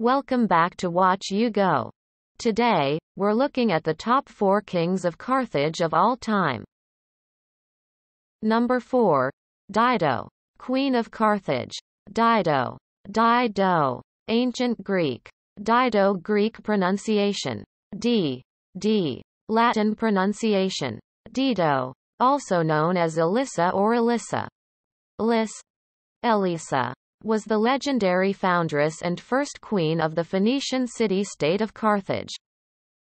Welcome back to Watch You Go. Today, we're looking at the top 4 kings of Carthage of all time. Number 4. Dido. Queen of Carthage. Dido. Dido. Ancient Greek. Dido Greek pronunciation. D. D. Latin pronunciation. Dido. Also known as Elissa or Elissa. Lis. Elisa was the legendary foundress and first queen of the Phoenician city-state of Carthage.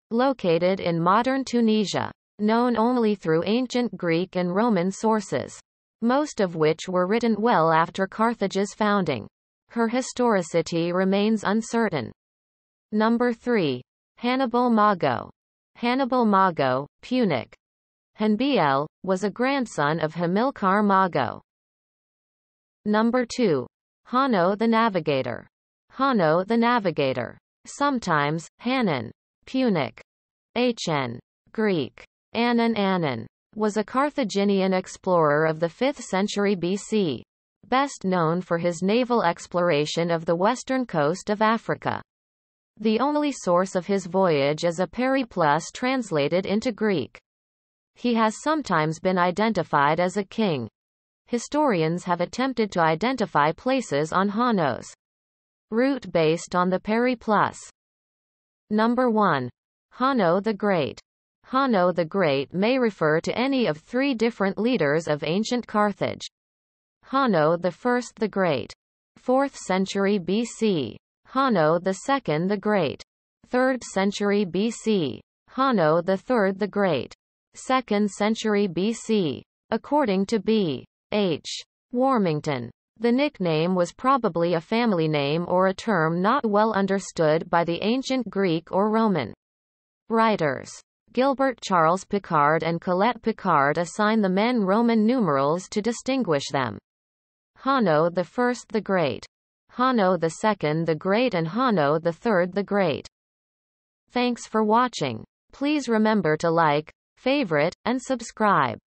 Located in modern Tunisia. Known only through ancient Greek and Roman sources. Most of which were written well after Carthage's founding. Her historicity remains uncertain. Number 3. Hannibal Mago. Hannibal Mago, Punic. Hanbiel, was a grandson of Hamilcar Mago. Number 2. Hanno the Navigator. Hanno the Navigator. Sometimes, Hannon. Punic. HN. Greek. Annan Annan. Was a Carthaginian explorer of the 5th century BC. Best known for his naval exploration of the western coast of Africa. The only source of his voyage is a periplus translated into Greek. He has sometimes been identified as a king, historians have attempted to identify places on Hanno's route based on the Peri Plus. Number 1. Hanno the Great. Hanno the Great may refer to any of three different leaders of ancient Carthage. Hanno First, the Great. 4th century BC. Hanno Second, the Great. 3rd century BC. Hanno Third, the Great. 2nd century BC. According to B. H. Warmington. The nickname was probably a family name or a term not well understood by the ancient Greek or Roman writers. Gilbert Charles Picard and Colette Picard assign the men Roman numerals to distinguish them. Hanno I the Great. Hanno II the Great and Hanno III the Great. Thanks for watching. Please remember to like, favorite, and subscribe.